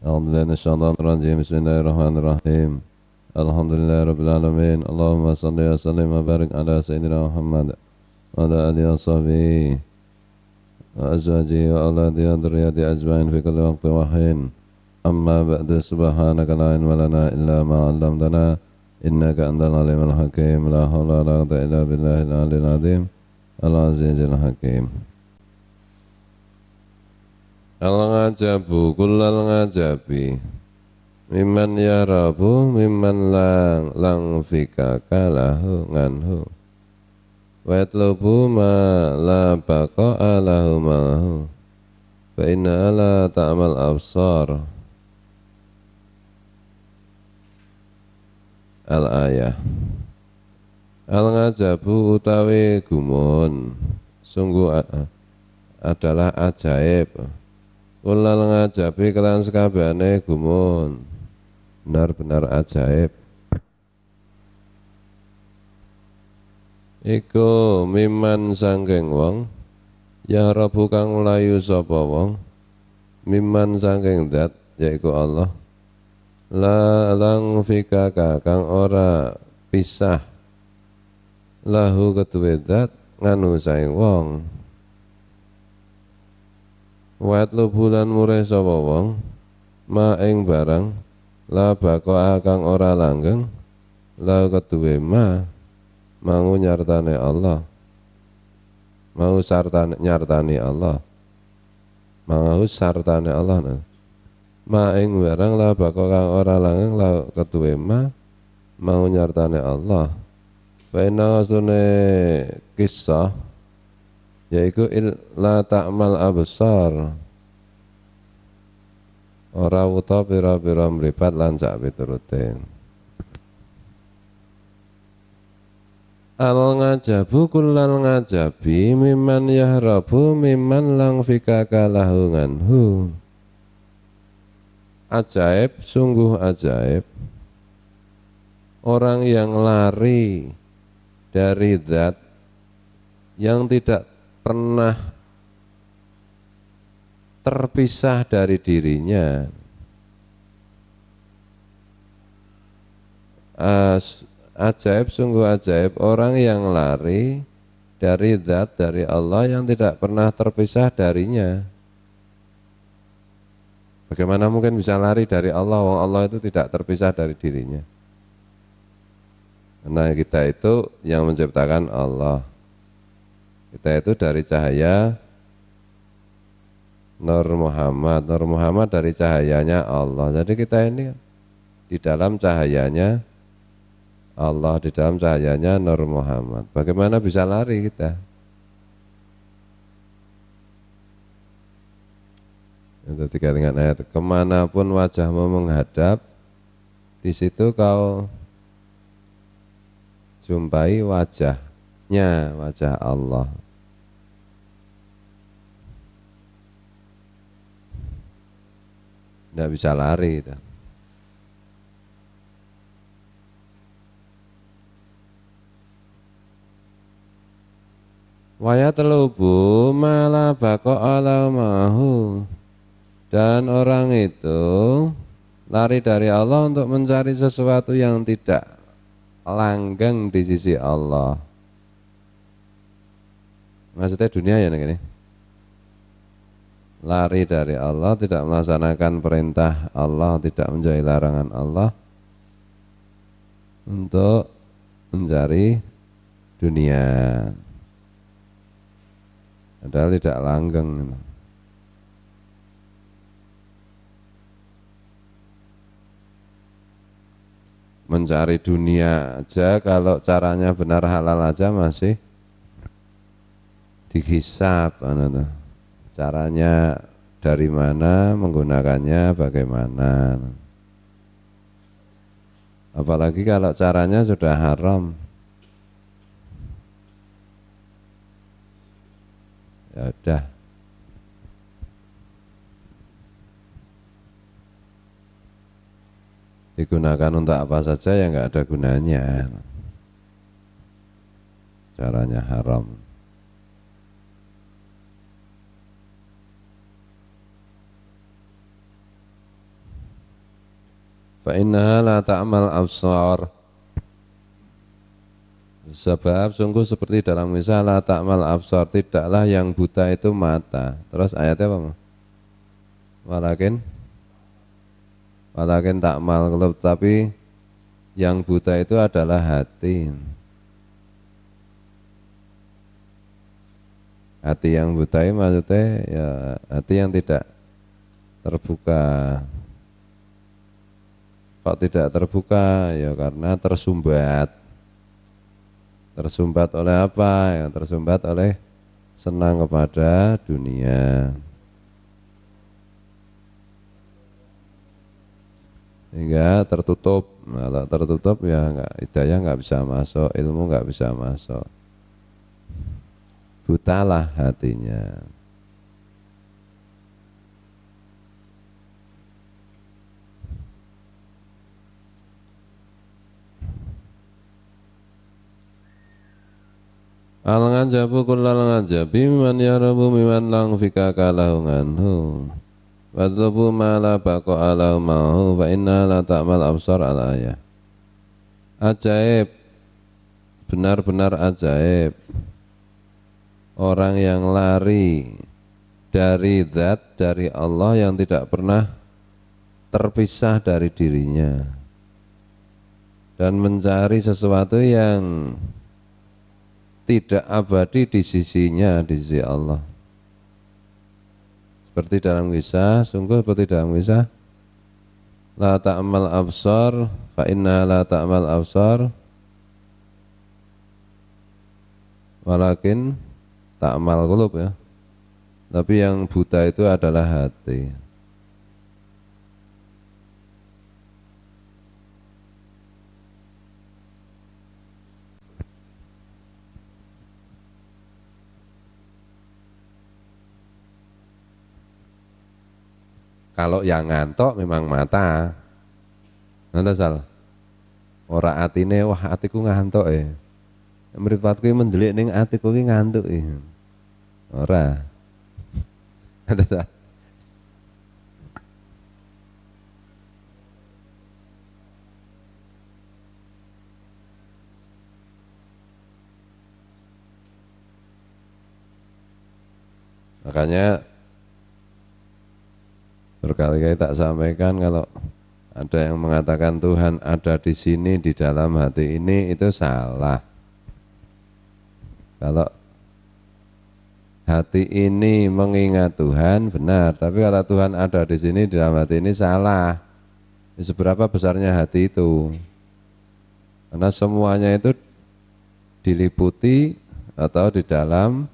أعوذ بالله من الشيطان الرجيم بسم الله الرحمن الرحيم الحمد لله رب العالمين اللهم صل وسلم وبارك على سيدنا محمد وعلى آله وصحبه وأزواجه وأولاده وذريته أجمعين في كل وقت وحين أما بعد سبحانك لا علم لنا إلا ما علمتنا إنك أنت العليم الحكيم لا حول ولا قوة إلا بالله العلي العظيم العزيز الحكيم Al-ngajabu kullal ngajabi Miman ya rabu miman lang lang fika kalahu nganhu Wa yatlubu ma la bako alahu mahu Fa inna ala ta'amal absar Al-ayah Al-ngajabu utawi gumun Sungguh eh, adalah ajaib Ulang ngajabi kelan sekabane gumun. Benar-benar ajaib. Iku miman sanggeng wong ya rabu kang layu sapa wong miman sanggeng dat yaiku Allah la lang fikaka kang ora pisah lahu ketuwe dat nganu saing wong Wat lubulan murai sapa wong ma ing barang la bako akang ora langgeng la ketuwe ma mangu nyartane Allah mau sartane nyartane Allah mau sartane Allah nah. ma ing barang la bako akang ora langgeng la ketuwe ma mau nyartane Allah Fa inna kisah yaitu la ta'mal abesar ora wuta pira-pira mripat lan sak piturute Al ngajabu kullal ngajabi miman yahrabu miman lang fikaka lahu hu Ajaib, sungguh ajaib Orang yang lari dari zat yang tidak pernah terpisah dari dirinya As, ajaib sungguh ajaib orang yang lari dari zat dari Allah yang tidak pernah terpisah darinya bagaimana mungkin bisa lari dari Allah wong Allah itu tidak terpisah dari dirinya karena kita itu yang menciptakan Allah kita itu dari cahaya Nur Muhammad. Nur Muhammad dari cahayanya Allah. Jadi kita ini di dalam cahayanya Allah, di dalam cahayanya Nur Muhammad. Bagaimana bisa lari kita? Untuk tiga dengan ayat, Kemanapun wajahmu menghadap, di situ kau jumpai wajah terlihatnya wajah Allah. Tidak bisa lari itu. Waya telubu malah bako mahu dan orang itu lari dari Allah untuk mencari sesuatu yang tidak langgeng di sisi Allah. Maksudnya dunia ya ini. Lari dari Allah, tidak melaksanakan perintah Allah, tidak menjauhi larangan Allah untuk mencari dunia. ada tidak langgeng. Mencari dunia aja kalau caranya benar halal aja masih dihisap anu caranya dari mana menggunakannya bagaimana apalagi kalau caranya sudah haram ya udah digunakan untuk apa saja yang enggak ada gunanya caranya haram fa innaha la ta'mal absar sebab sungguh seperti dalam misal la ta'mal absar tidaklah yang buta itu mata terus ayatnya apa walakin walakin ta'mal kelub tapi yang buta itu adalah hati hati yang buta maksudnya ya hati yang tidak terbuka Kok tidak terbuka? Ya karena tersumbat. Tersumbat oleh apa? Ya tersumbat oleh senang kepada dunia. Hingga tertutup. Nah, kalau tertutup ya enggak hidayah enggak bisa masuk, ilmu enggak bisa masuk. Butalah hatinya. jabu ngajabu kullal jabi miman rabu miman lang fika kalahu nganhu Wadlubu ma la bako alahu mahu fa inna la ta'mal absar ala ayah Ajaib Benar-benar ajaib Orang yang lari dari zat, dari Allah yang tidak pernah terpisah dari dirinya dan mencari sesuatu yang tidak abadi di sisinya di sisi Allah seperti dalam kisah sungguh seperti dalam kisah la ta'mal absar fa inna la ta'mal absar walakin ta'mal qulub ya tapi yang buta itu adalah hati Kalau yang ngantok memang mata. Nanti sal. Ora atine wah atiku ngantok ya. E. Mripatku iki mendelik ning atiku ini ngantuk ya. Ora. Nanti sal. Makanya berkali-kali tak sampaikan kalau ada yang mengatakan Tuhan ada di sini di dalam hati ini itu salah. Kalau hati ini mengingat Tuhan benar, tapi kalau Tuhan ada di sini di dalam hati ini salah. Ya, seberapa besarnya hati itu? Karena semuanya itu diliputi atau di dalam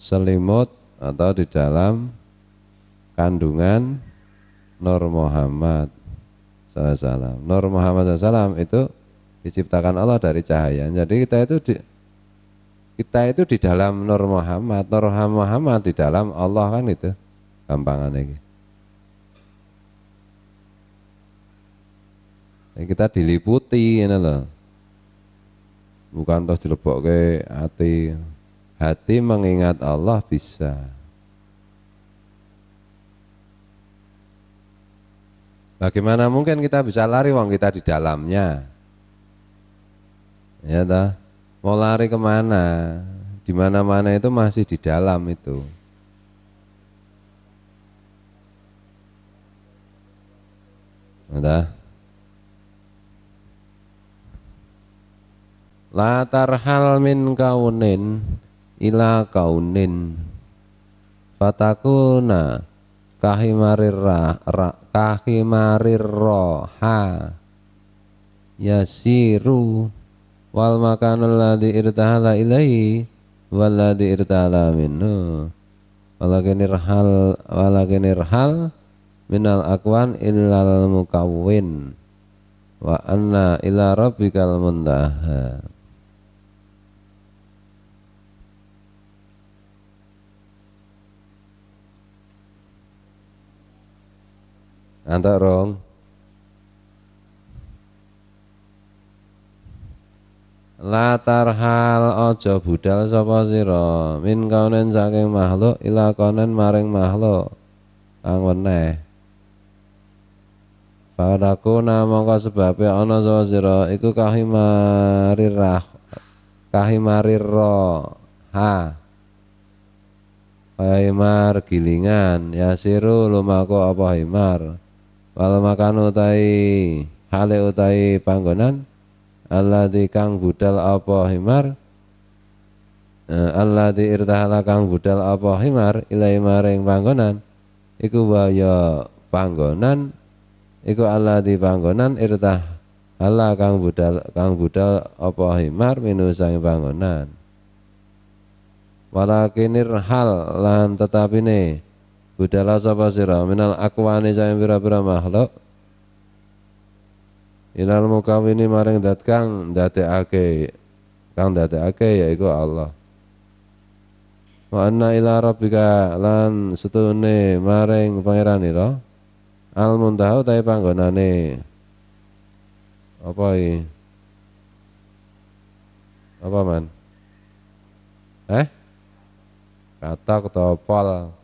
selimut atau di dalam kandungan Nur Muhammad Wasallam. Nur Muhammad SAW itu diciptakan Allah dari cahaya. Jadi kita itu di, kita itu di dalam Nur Muhammad, Nur Muhammad di dalam Allah kan itu gampangan lagi. kita diliputi ini loh. Bukan terus dilebok ke hati. Hati mengingat Allah bisa. Bagaimana mungkin kita bisa lari wong kita di dalamnya? Ya ta? Mau lari kemana? Di mana-mana itu masih di dalam itu. Ya Latar Latar hal min kaunin ila kaunin fatakuna kahimarir ra, ra kahimarir roha yasiru wal makanul ladhi irtahala ilaihi wal ladhi irtahala minhu walakinir hal walakinir hal minal akwan illal mukawwin wa anna ila rabbikal muntaha Antak rong. Latar hal ojo budal sapa sira min kaunen saking makhluk ila kaunen maring makhluk kang weneh. Padaku namangka sebabe ana sapa sira iku kahimarirah kahimarirah, kahimari ro ha Himar gilingan ya siru lumaku apa himar wal makan utai hale utai panggonan Allah di kang budal apa himar eh, Allah di irtahala kang budal apa himar ilai maring panggonan iku waya panggonan iku Allah di panggonan irtah Allah kang budal kang budal apa himar minu sang panggonan walakinir hal lan nih budala sapa sira minal akwane saing pira-pira makhluk ilal mukawini maring dat kang ndadekake kang ndadekake yaiku Allah wa anna ila rabbika lan setune maring ira al muntaha ta panggonane apa iki apa man eh kata atau pol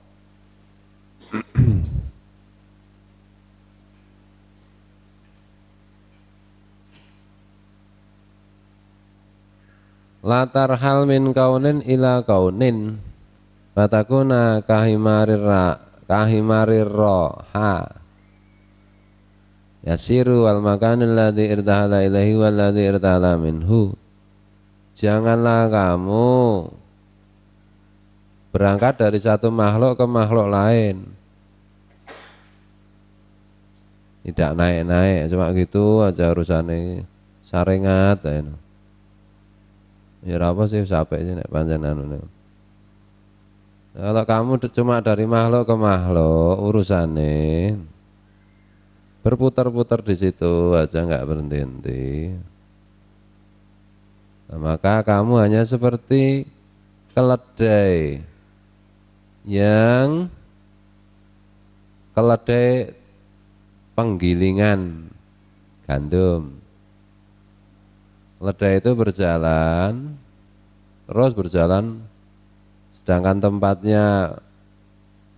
Latar hal min kaunin ila kaunin batakuna kahimarirra Kahimarirro ha Yasiru wal makanil ladhi irtahala ilahi wal ladhi irtahala minhu Janganlah kamu Berangkat dari satu makhluk ke makhluk lain tidak naik-naik cuma gitu aja urusane sarengat ya ya apa sih sampai sih nek panjenengan anu kalau kamu cuma dari makhluk ke makhluk urusane berputar-putar di situ aja nggak berhenti-henti nah, maka kamu hanya seperti keledai yang keledai penggilingan gandum. Ledai itu berjalan, terus berjalan, sedangkan tempatnya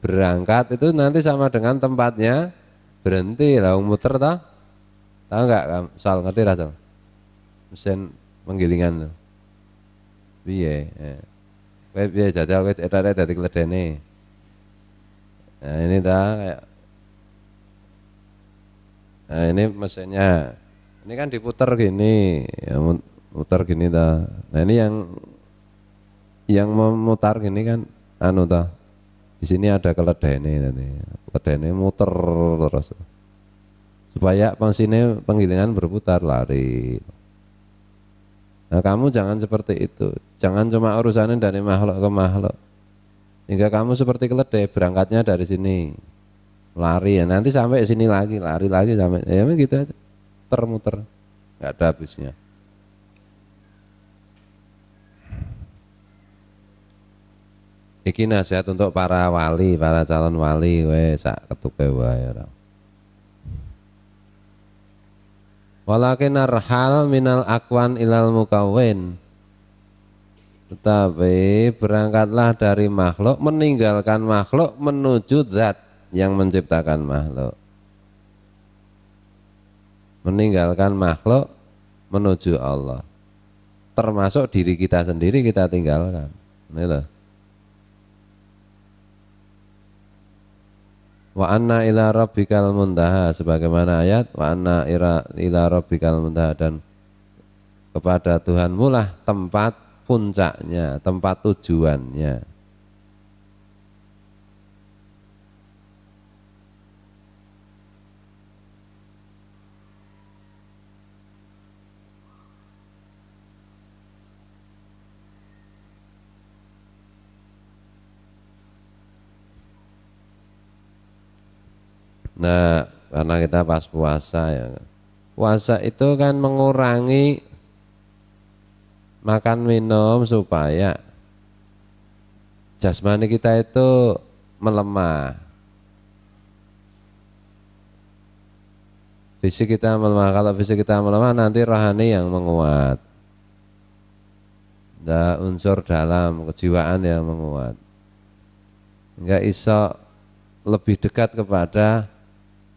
berangkat itu nanti sama dengan tempatnya berhenti lalu muter tak, tahu nggak sal ngerti lah mesin penggilingan itu. tuh piye ya. kowe piye jajal kowe etate keledai ini. nah ini dah kayak Nah, ini mesinnya. Ini kan diputar gini, ya mutar gini dah. Nah, ini yang yang memutar gini kan anu dah, Di sini ada ini, nanti. ini muter terus. Supaya mesinnya penggilingan berputar lari. Nah, kamu jangan seperti itu. Jangan cuma urusannya dari makhluk ke makhluk. Hingga kamu seperti keledai berangkatnya dari sini lari ya nanti sampai sini lagi lari lagi sampai ya gitu aja termuter nggak ada habisnya Iki nasihat untuk para wali, para calon wali, we sak ketuke wae ora. Walakin arhal minal akwan ilal mukawin. Tetapi berangkatlah dari makhluk, meninggalkan makhluk menuju zat yang menciptakan makhluk. Meninggalkan makhluk menuju Allah. Termasuk diri kita sendiri kita tinggalkan. Ini loh. Wa anna ila rabbikal muntaha sebagaimana ayat wa anna ila, ila rabbikal muntaha dan kepada Tuhanmu lah tempat puncaknya, tempat tujuannya. Nah, karena kita pas puasa ya. Puasa itu kan mengurangi makan minum supaya jasmani kita itu melemah. Fisik kita melemah, kalau fisik kita melemah nanti rohani yang menguat. Ada unsur dalam kejiwaan yang menguat. Enggak iso lebih dekat kepada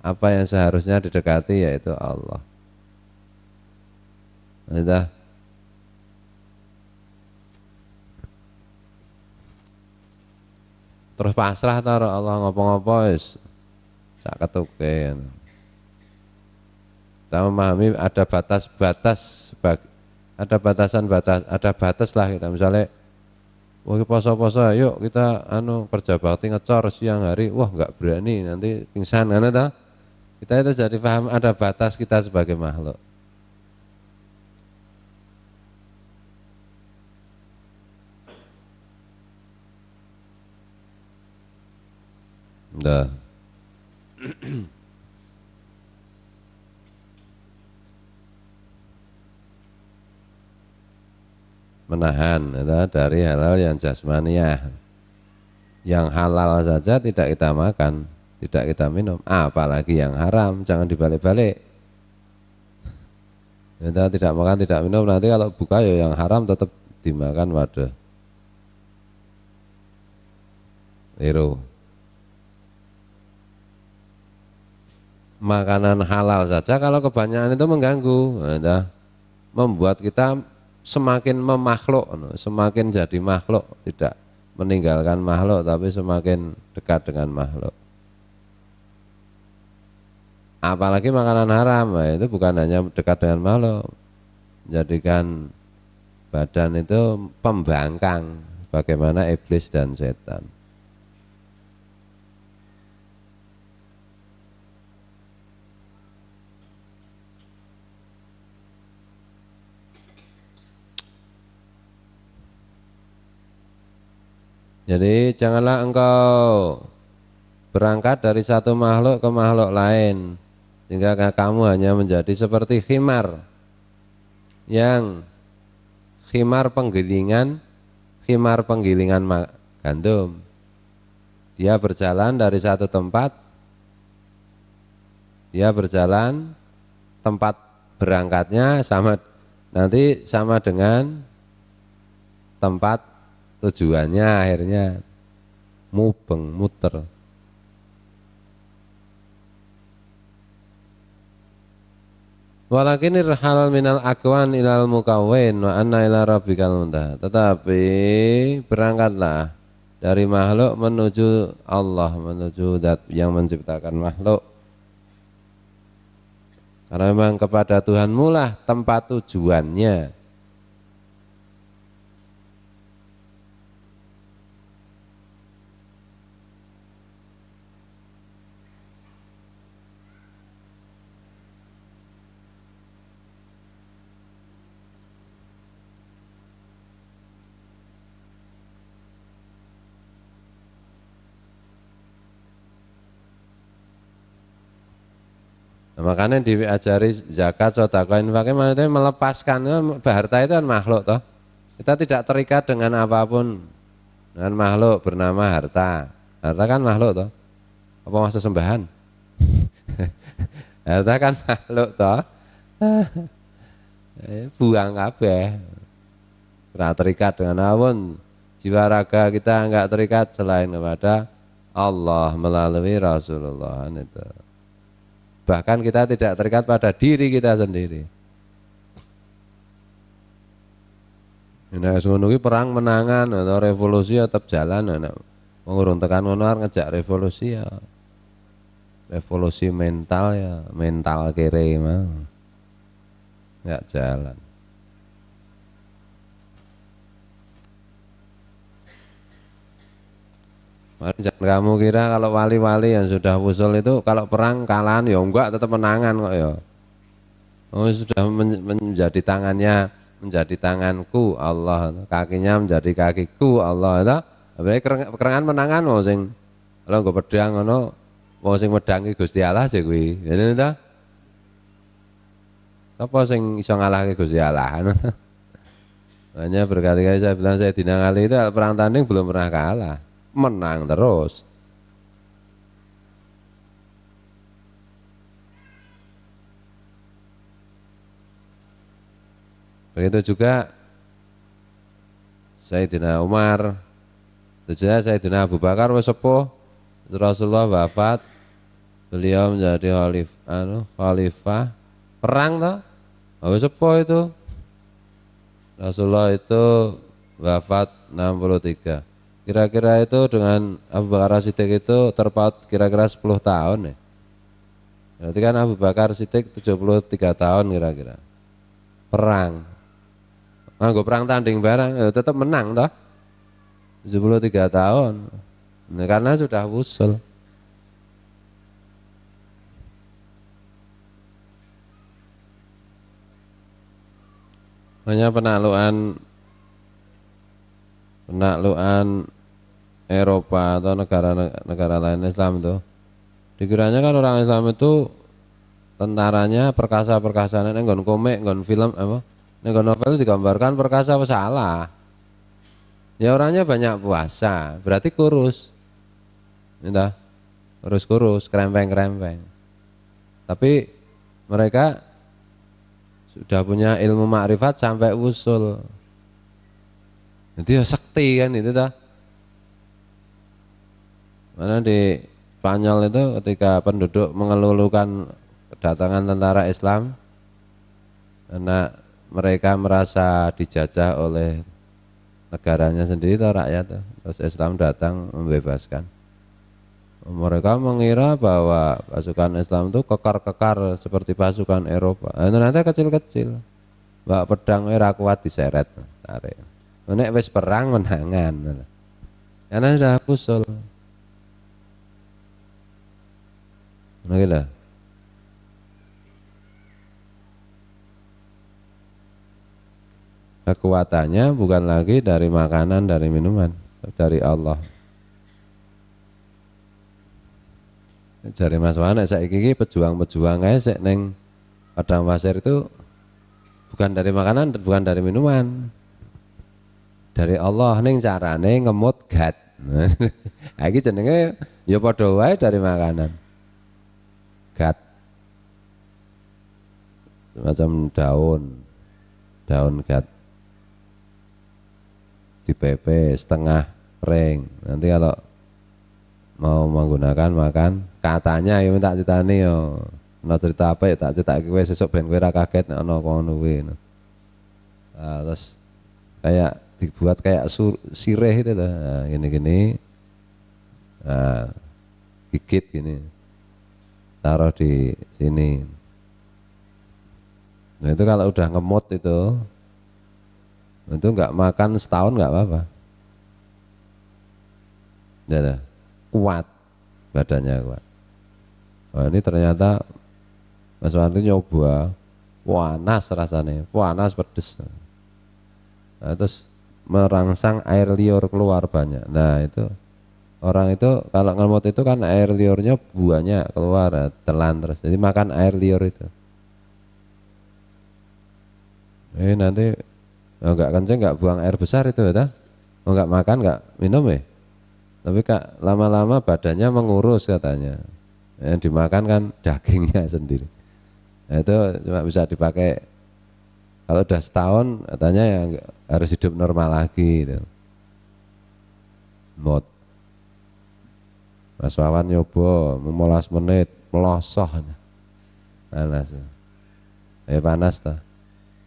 apa yang seharusnya didekati yaitu Allah. Sudah. Terus pasrah taro Allah ngopo-ngopo wis sak ketuke. Kita memahami ada batas-batas ada batasan batas ada batas lah kita misalnya Wah poso-poso yuk kita anu kerja bakti ngecor siang hari wah nggak berani nanti pingsan kan ada kita itu jadi paham ada batas kita sebagai makhluk. Nah. menahan itu dari halal yang jasmaniah yang halal saja tidak kita makan tidak kita minum apalagi yang haram jangan dibalik-balik kita tidak makan tidak minum nanti kalau buka ya yang haram tetap dimakan waduh Hero. Makanan halal saja kalau kebanyakan itu mengganggu, nah, membuat kita semakin memakhluk, ya. semakin jadi makhluk, tidak meninggalkan makhluk tapi semakin dekat dengan makhluk apalagi makanan haram itu bukan hanya dekat dengan makhluk menjadikan badan itu pembangkang bagaimana iblis dan setan Jadi janganlah engkau berangkat dari satu makhluk ke makhluk lain sehingga kamu hanya menjadi seperti khimar yang khimar penggilingan, khimar penggilingan gandum. Dia berjalan dari satu tempat, dia berjalan tempat berangkatnya sama nanti sama dengan tempat tujuannya akhirnya mubeng muter. Walakin irhal minal akwan ilal mukawin wa anna ila rabbikal muntah. Tetapi berangkatlah dari makhluk menuju Allah, menuju zat yang menciptakan makhluk. Karena memang kepada Tuhan mulah tempat tujuannya. Nah, makanya diajari zakat, sodakoin, pakai maksudnya melepaskan. Baharta itu kan makhluk toh. Kita tidak terikat dengan apapun. Dengan makhluk bernama harta. Harta kan makhluk toh. Apa masa sembahan? harta kan makhluk toh. Eh, buang kabeh. Tidak terikat dengan apapun. Jiwa raga kita enggak terikat selain kepada Allah melalui Rasulullah itu. Bahkan kita tidak terikat pada diri kita sendiri. Nah, semenungi perang menangan atau revolusi ya tetap jalan. mengurung ya tekan ngono ngejak revolusi ya. Revolusi mental ya, mental kiri mah. jalan. Jangan kamu kira kalau wali-wali yang sudah usul itu kalau perang kalahan ya enggak tetap menangan kok ya. Oh sudah men menjadi tangannya menjadi tanganku Allah, kakinya menjadi kakiku Allah itu. Berarti kerengan menangan mau sing kalau enggak pedang ngono mau sing medangi Gusti Allah sih kuwi. Ngene ta? Sapa sing iso ngalahke Gusti Allah? Hanya berkali-kali saya bilang saya dinangali itu perang tanding belum pernah kalah menang terus. Begitu juga Sayyidina Umar, sejarah Sayyidina Abu Bakar wis sepuh, Rasulullah wafat, beliau menjadi khalif, anu, khalifah perang toh. Oh, wis sepuh itu. Rasulullah itu wafat 63. Kira-kira itu dengan Abu Bakar Siddiq itu terpaut kira-kira 10 tahun ya. Berarti kan Abu Bakar Siddiq 73 tahun kira-kira. Perang. gue perang tanding barang ya tetap menang toh. 73 tahun. Nah, karena sudah wusul. Hanya penaklukan penaklukan Eropa atau negara-negara lain Islam itu dikiranya kan orang Islam itu tentaranya perkasa-perkasa ini nggak komik nggak film apa nggak novel digambarkan perkasa salah ya orangnya banyak puasa berarti kurus entah kurus kurus kerempeng kerempeng tapi mereka sudah punya ilmu makrifat sampai usul jadi ya sekti kan itu dah. Mana di Spanyol itu ketika penduduk mengeluhkan kedatangan tentara Islam karena mereka merasa dijajah oleh negaranya sendiri atau rakyat terus Islam datang membebaskan mereka mengira bahwa pasukan Islam itu kekar-kekar seperti pasukan Eropa eh, ternyata kecil-kecil bawa pedang merah kuat diseret tarik Nek wis perang menangan. Karena sudah kusul. Ngono lho. Kekuatannya bukan lagi dari makanan, dari minuman, dari Allah. Dari Mas Wanek saya gigi pejuang-pejuang kayak saya neng padang pasir itu bukan dari makanan, bukan dari minuman, dari Allah ning carane ngemut gat. Ha nah, iki jenenge ya pada wae dari makanan. Gat. Macam daun. Daun gat. Dipepe setengah ring. Nanti kalau mau menggunakan makan katanya ya tak nih yo. no cerita apa ya tak cerita kue sesuk ben kowe ra kaget nek ana kono kue no ah, terus kayak dibuat kayak sur, sireh itu lah gini-gini nah, gigit gini taruh di sini nah itu kalau udah ngemut itu itu nggak makan setahun nggak apa-apa ya, kuat badannya kuat Wah, ini ternyata Mas Wanti nyoba panas rasanya, panas pedes. Nah, terus merangsang air liur keluar banyak. Nah, itu orang itu kalau ngemot itu kan air liurnya buahnya keluar telan terus. Jadi makan air liur itu. Eh nanti oh, nggak oh, kenceng nggak buang air besar itu ya oh, nggak makan nggak minum ya eh? tapi kak lama-lama badannya mengurus katanya yang dimakan kan dagingnya sendiri nah, itu cuma bisa dipakai kalau udah setahun katanya ya harus hidup normal lagi gitu. Mod. Mas Wawan nyoba memolas menit melosoh panas ya panas ta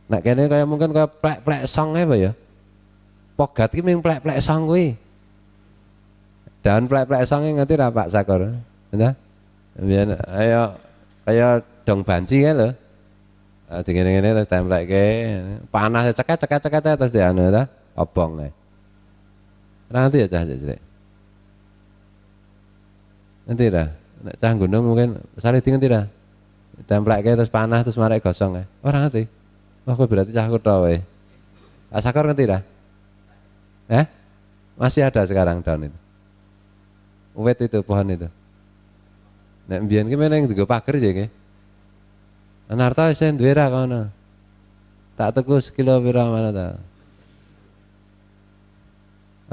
nak kene kayak mungkin kayak plek plek song apa e, ya pogat ini ming plek plek song kuwi dan plek plek song e ngerti ra Pak Sakor ya ayo ayo dong banci ya e, loh. Ah, terus ngene terus terus ke Panas cekek cekek cekek cekek terus anu ta obong nih. Nanti ya cah jadi Nanti dah. Nek cah gunung mungkin saliting nanti dah. ke terus panas terus marek gosong nih. Ora nanti. Wah aku berarti cah tahu eh. Asakor nanti dah. Eh? Masih ada sekarang daun itu. Uwet itu pohon itu. Nek mbiyen ki meneng digo pager je ya, nggih. Anarta nah, saya duwe ra kono. Tak tuku sekilo pira mana ta?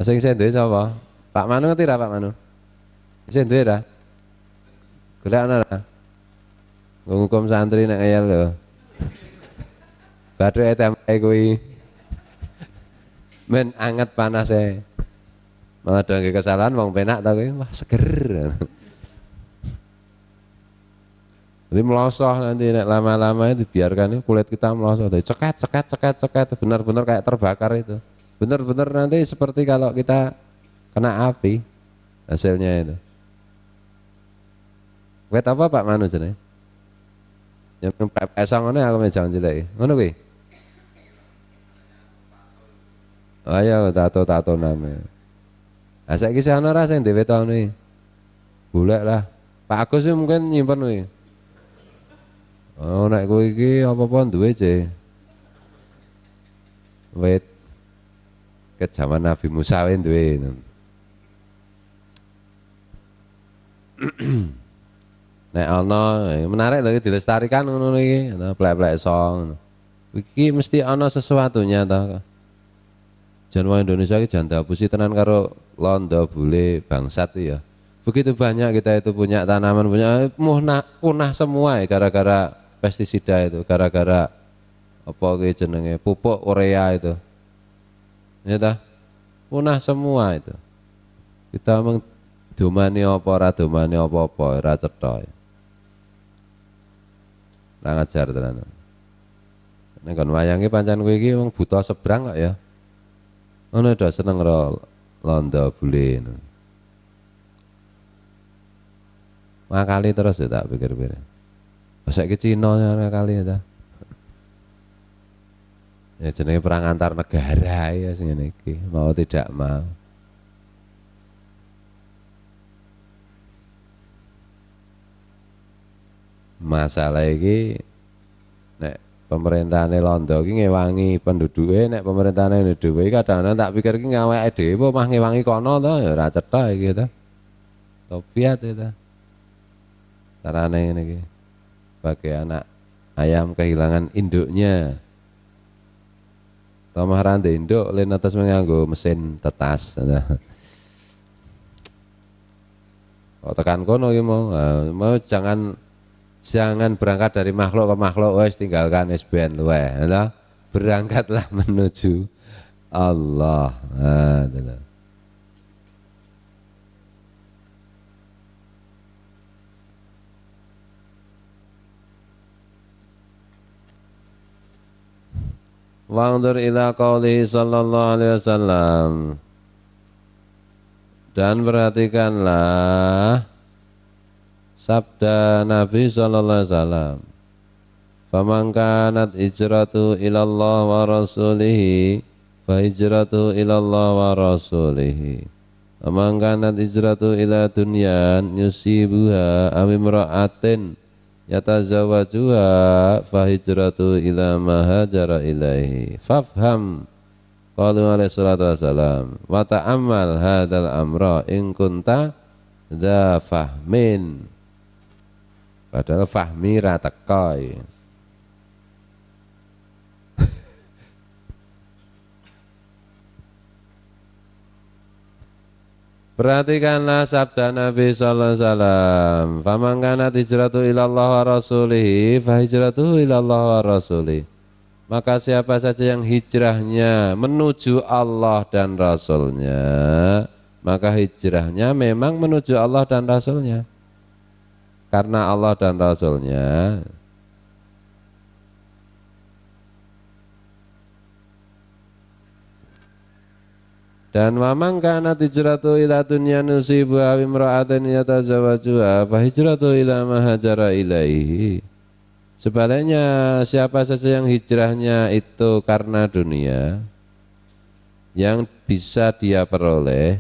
Sing isih duwe sapa? Pak Manu ngerti ra Pak Manu? Isih duwe ra? Golek ana ra? Ngukum santri nek ngeyel lho. Bathuk tempe kuwi. Men anget panase. Malah do kesalahan wong penak ta kuwi. Wah, seger. Jadi melosoh nanti nek lama-lama itu biarkan kulit kita melosoh, dari cekat cekat cekat cekat benar-benar kayak terbakar itu. Benar-benar nanti seperti kalau kita kena api hasilnya itu. Wet apa Pak Manu jenenge? Yang pesang ngono aku mejang cilik. Ngono kuwi. Oh, Ayo iya, tato-tato name. Ah saiki sana ra sing dhewe taune. Golek lah. Pak Agus mungkin nyimpen kuwi. Oh naik kowe iki apa-apa duwe C. Wait, ke zaman Nabi Musa wae duwe. nek ana eh, menarik lagi dilestarikan ngono iki, ana plek-plek song. Iki mesti ana sesuatunya ta. Jangan Indonesia ini jangan dihapusi tenan karo londo bule bangsat ya. Begitu banyak kita itu punya tanaman punya punah eh, punah semua ya gara-gara pestisida itu gara-gara apa kuwi jenenge pupuk urea itu. Ya ta? Punah semua itu. Kita meng domani apa ora domani apa-apa ora cetha. Ora ya. ngajar tenan. Nek kon wayange pancen kowe iki wong buta sebrang kok ya. Ngono do seneng ro londo bule. Makali terus ya tak pikir-pikir. Masa ke Cina kali ya. Ya jenenge perang antar negara ya sing iki, mau tidak mau. Masalah iki nek pemerintahane Londo iki ngewangi penduduke, nek pemerintahane dhewe kadang-kadang tak pikir iki ngawake dhewe mah ngewangi kono to ya ora cetha iki to. Topiat ya to. Carane ngene sebagai anak ayam kehilangan induknya. Tomah rantai induk lain atas menganggu mesin tetas. Kok tekan kono ya mau, ah, mau jangan jangan berangkat dari makhluk ke makhluk wes tinggalkan SBN berangkatlah menuju Allah. Nah, Wangdur ila qawlihi sallallahu alaihi wasallam Dan perhatikanlah Sabda Nabi sallallahu alaihi wasallam Famangkanat hijratu ilallah wa rasulihi Fahijratu ilallah wa rasulihi Famangkanat hijratu ila dunyan Yusibuha amimra'atin yatazawajuha fahijratu ila ma hajara ilaihi fafham qalu alaihi salatu wassalam wa ta'ammal hadzal amra in kunta za fahmin padahal fahmi ra teko iya. Perhatikanlah sabda Nabi sallallahu alaihi wasallam. Faman hijratu ilallah wa rasulih, fa ilallah wa rasulih. Maka siapa saja yang hijrahnya menuju Allah dan Rasulnya, maka hijrahnya memang menuju Allah dan Rasulnya. Karena Allah dan Rasulnya Dan mamang kana hijratu ila dunya nusibu aw yata yatazawwajuha fa hijratu ila mahajara ilaihi. Sebaliknya siapa saja yang hijrahnya itu karena dunia yang bisa dia peroleh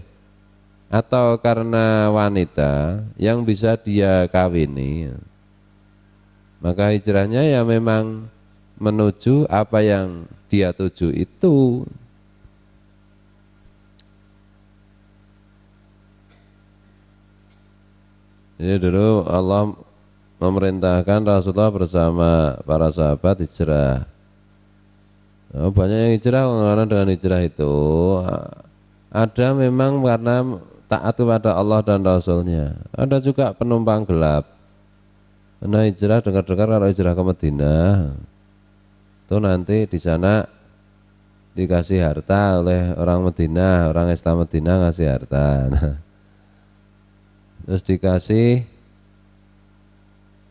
atau karena wanita yang bisa dia kawini maka hijrahnya ya memang menuju apa yang dia tuju itu Jadi dulu Allah memerintahkan Rasulullah bersama para sahabat hijrah. Oh, banyak yang hijrah karena dengan hijrah itu ada memang karena taat kepada Allah dan Rasulnya. Ada juga penumpang gelap. Nah hijrah dengar-dengar kalau hijrah ke Madinah itu nanti di sana dikasih harta oleh orang Madinah, orang Islam Madinah ngasih harta. terus dikasih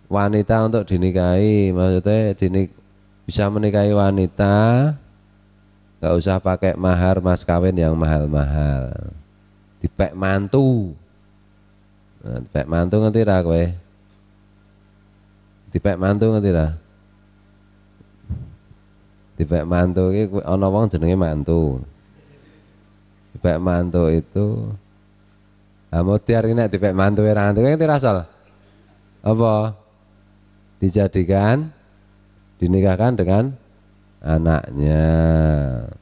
wanita untuk dinikahi maksudnya dinik bisa menikahi wanita nggak usah pakai mahar mas kawin yang mahal-mahal dipek mantu nah, dipek mantu ngerti lah kowe dipek mantu ngerti lah dipek mantu ini ono wong jenenge mantu dipek mantu itu lah mutiar ini tipe mantu ya, nanti kan dirasol. Apa? Dijadikan dinikahkan dengan anaknya.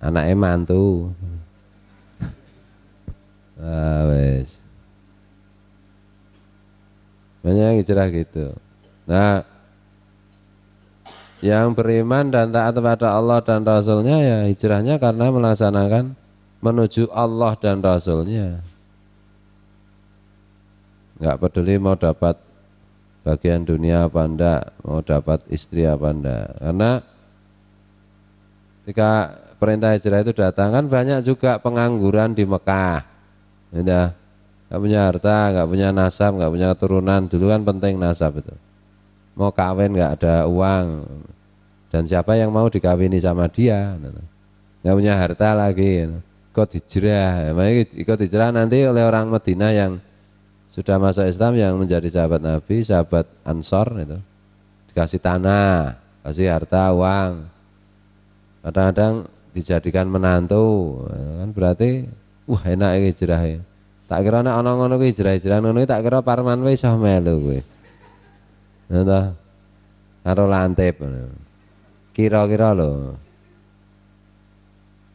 anak mantu. Ah wes. Banyak hijrah gitu. Nah, yang beriman dan taat kepada Allah dan Rasulnya ya hijrahnya karena melaksanakan menuju Allah dan Rasulnya nggak peduli mau dapat bagian dunia apa enggak, mau dapat istri apa enggak. Karena ketika perintah hijrah itu datang kan banyak juga pengangguran di Mekah. Ya, nggak punya harta, nggak punya nasab, nggak punya keturunan. Dulu kan penting nasab itu. Mau kawin nggak ada uang. Dan siapa yang mau dikawini sama dia? Gitu. Nggak punya harta lagi. Gitu. Ikut hijrah. Makanya ikut hijrah nanti oleh orang Medina yang sudah masuk Islam yang menjadi sahabat Nabi, sahabat Ansor itu dikasih tanah, kasih harta, uang. Kadang-kadang dijadikan menantu, ya kan berarti wah enak ini hijrah ya. Tak kira nek orang ini jerah hijrah-hijrah ngono tak kira parman wis sah melu kuwi. Ngono Karo lantep, Kira-kira loh.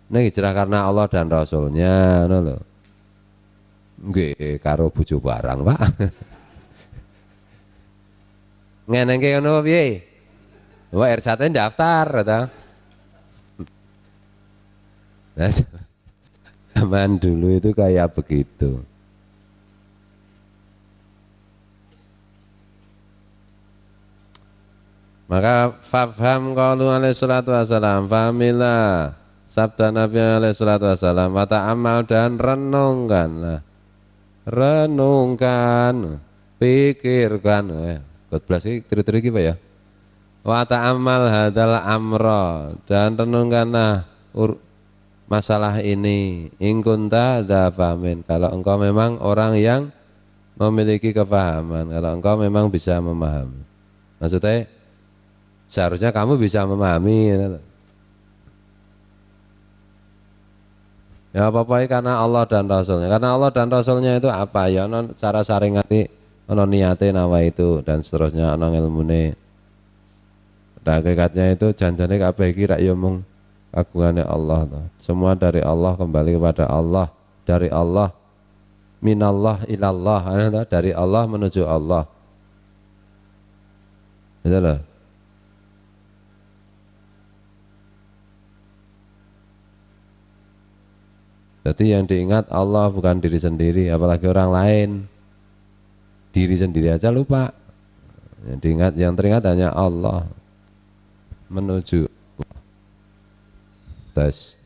Ini hijrah karena Allah dan Rasulnya, lo. Nah, Nggih, karo bojo barang, Pak. iki ngono piye? Wah, R1 daftar ta. Nah, zaman dulu itu kayak begitu. Maka Nabi qalu alaihi salatu wassalam Fahamilah sabda Nabi alaihi salatu wassalam amal amal dan renungkanlah renungkan, pikirkan. Eh, God bless ini teri-teri kita ya? Wata amal hadal amro dan renungkanlah masalah ini. Ingkunta dafamin. Kalau engkau memang orang yang memiliki kefahaman, kalau engkau memang bisa memahami. Maksudnya seharusnya kamu bisa memahami. Ya apa-apa ya, karena Allah dan Rasulnya. Karena Allah dan Rasulnya itu apa ya? Non cara saring hati, non niate nawa itu dan seterusnya, non ilmune. Dan nah, kekatnya itu janjane kabeh iki rak yo mung kagungane Allah to. Semua dari Allah kembali kepada Allah, dari Allah minallah ilallah, dari Allah menuju Allah. Itu Jadi yang diingat Allah bukan diri sendiri, apalagi orang lain. Diri sendiri aja lupa. Yang diingat, yang teringat hanya Allah menuju tes.